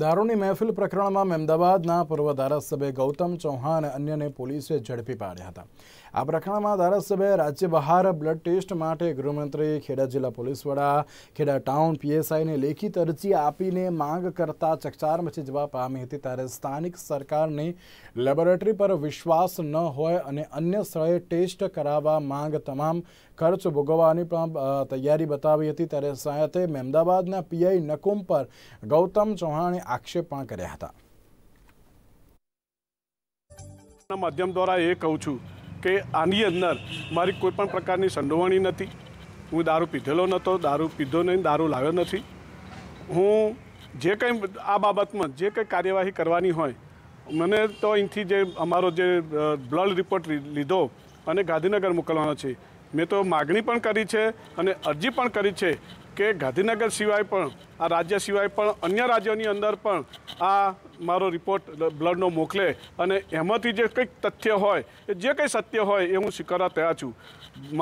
દારૂની મહેફિલ પ્રકરણમાં અમદાવાદના પૂર્વ ધારાસભ્ય ગૌતમ ચૌહાણ અન્યને પોલીસે ઝડપી પાડ્યા હતા આ પ્રકરણમાં ધારાસભ્ય રાજ્ય બહાર બ્લડ ટેસ્ટ માટે ગૃહમંત્રી ખેડા જિલ્લા પોલીસ વડા ખેડા ટાઉન પીએસઆઈને લેખિત અરજી આપીને માંગ કરતા ચકચાર મચી જવા પામી હતી ત્યારે સ્થાનિક સરકારની લેબોરેટરી પર વિશ્વાસ ન હોય અને અન્ય સ્થળે ટેસ્ટ કરાવવા માંગ તમામ ખર્ચ ભોગવવાની પણ તૈયારી બતાવી હતી ત્યારે સાથે અમદાવાદના પીઆઈ નકુમ પર ગૌતમ ચૌહાણે આક્ષેપ પણ કર્યા હતા માધ્યમ દ્વારા એ કહું છું કે આની અંદર મારી કોઈ પણ પ્રકારની સંડોવણી નથી હું દારૂ પીધેલો નહોતો દારૂ પીધો નહીં દારૂ લાવ્યો નથી હું જે કંઈ આ બાબતમાં જે કંઈ કાર્યવાહી કરવાની હોય મને તો અહીંથી જે અમારો જે બ્લડ રિપોર્ટ લીધો અને ગાંધીનગર મોકલવાનો છે મેં તો માગણી પણ કરી છે અને અરજી પણ કરી છે કે ગાંધીનગર સિવાય પણ આ રાજ્ય સિવાય પણ અન્ય રાજ્યોની અંદર પણ આ મારો રિપોર્ટ બ્લડનો મોકલે અને એમાંથી જે કંઈક તથ્ય હોય એ જે કંઈ સત્ય હોય એ હું સ્વીકારવા તૈયાર છું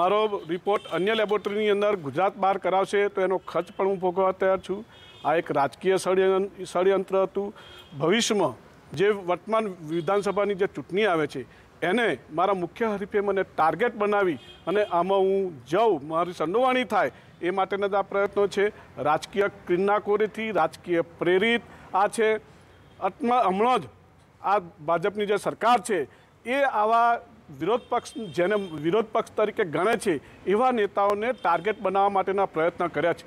મારો રિપોર્ટ અન્ય લેબોરેટરીની અંદર ગુજરાત બહાર કરાવશે તો એનો ખર્ચ પણ હું ભોગવવા તૈયાર છું આ એક રાજકીય ષડયંત્ર હતું ભવિષ્યમાં જે વર્તમાન વિધાનસભાની જે ચૂંટણી આવે છે એને મારા મુખ્ય હરીફે મને ટાર્ગેટ બનાવી અને આમાં હું જાઉં મારી સંડોવાણી થાય એ માટેના જ આ પ્રયત્નો છે રાજકીય કિન્નાકોરીથી રાજકીય પ્રેરિત આ છે અટમાં હમણાં જ આ ભાજપની જે સરકાર છે એ આવા વિરોધ પક્ષ જેને વિરોધ પક્ષ તરીકે ગણે છે એવા નેતાઓને ટાર્ગેટ બનાવવા માટેના પ્રયત્ન કર્યા છે